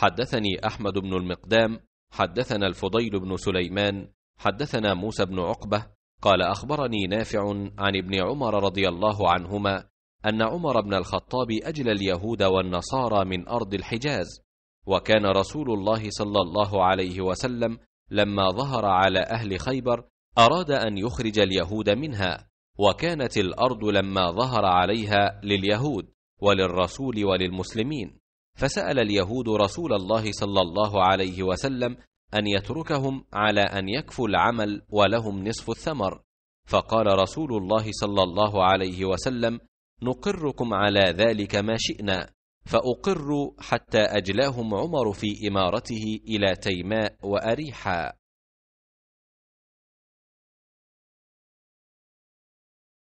حدثني أحمد بن المقدام حدثنا الفضيل بن سليمان حدثنا موسى بن عقبة قال أخبرني نافع عن ابن عمر رضي الله عنهما أن عمر بن الخطاب أجل اليهود والنصارى من أرض الحجاز وكان رسول الله صلى الله عليه وسلم لما ظهر على أهل خيبر أراد أن يخرج اليهود منها وكانت الأرض لما ظهر عليها لليهود وللرسول وللمسلمين فسأل اليهود رسول الله صلى الله عليه وسلم أن يتركهم على أن يكفوا العمل ولهم نصف الثمر، فقال رسول الله صلى الله عليه وسلم: نقركم على ذلك ما شئنا، فأقر حتى أجلاهم عمر في إمارته إلى تيماء وأريحا.